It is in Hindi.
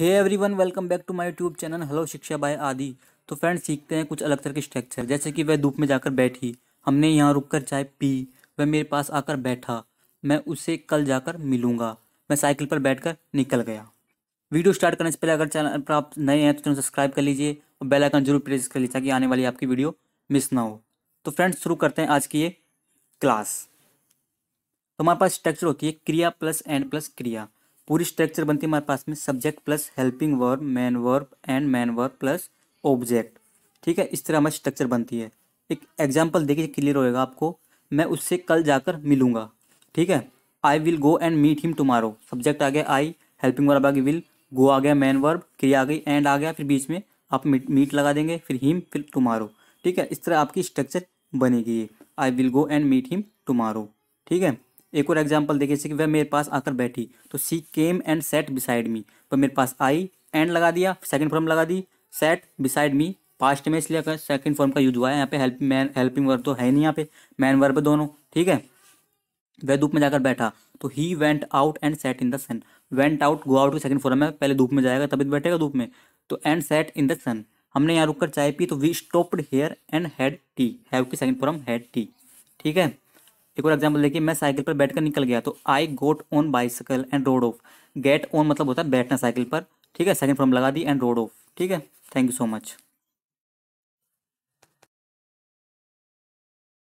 hey everyone welcome back to my YouTube channel hello Shiksha by Aadi तो फ्रेंड्स सीखते हैं कुछ अलग तरह के स्ट्रक्चर जैसे कि वह धूप में जाकर बैठी हमने यहाँ रुक कर चाय पी वह मेरे पास आकर बैठा मैं उसे कल जाकर मिलूंगा मैं साइकिल पर बैठकर निकल गया वीडियो स्टार्ट करने से पहले अगर चैनल पर आप नए हैं तो चैनल सब्सक्राइब कर लीजिए और बेल आइकन जरूर प्रेस कर लीजिए ताकि आने वाली आपकी वीडियो मिस ना हो तो फ्रेंड्स शुरू करते हैं आज की ये क्लास तो हमारे पास स्ट्रक्चर होती है क्रिया प्लस एंड प्लस क्रिया पूरी स्ट्रक्चर बनती है हमारे पास में subject plus helping verb main verb and main verb plus object ठीक है इस तरह हमारी स्ट्रक्चर बनती है एक एग्जाम्पल देखिए क्लियर होएगा आपको मैं उससे कल जाकर मिलूंगा ठीक है I will go and meet him tomorrow subject आ गया आई हेल्पिंग वर्ब आ गई विल गो आ गया मैन वर्ब क्रिया आ गई एंड आ गया फिर बीच में आप मीट मीट लगा देंगे फिर हिम फिर टुमारो ठीक है इस तरह आपकी स्ट्रक्चर बनेगी I will go and meet him tomorrow ठीक है एक और एग्जाम्पल देखिए जैसे कि वह मेरे पास आकर बैठी तो she came and sat beside me वह मेरे पास आई एंड लगा दिया सेकंड फॉर्म लगा दी सेट बिसाइड मी पास्ट में इसलिए सेकंड फॉर्म का यूज हुआ है यहाँ पे हेल्प मैन हेल्पिंग वर्ब तो है नहीं यहाँ पे मैन वर्ब दोनों ठीक है वह धूप में जाकर बैठा तो he went out and sat in the sun went out go out second form है पहले धूप में जाएगा तभी तो बैठेगा धूप में तो and sat in the sun हमने यहाँ रुककर चाय पी तो we stopped here and had tea have की सेकंड फॉर्म हैड टी ठीक है एक और एग्जाम्पल देखिए मैं साइकिल पर बैठकर निकल गया तो I got on bicycle and rode off get on मतलब होता है बैठना साइकिल पर ठीक है सेकंड फॉर्म लगा दी एंड रोड ऑफ ठीक है थैंक यू सो मच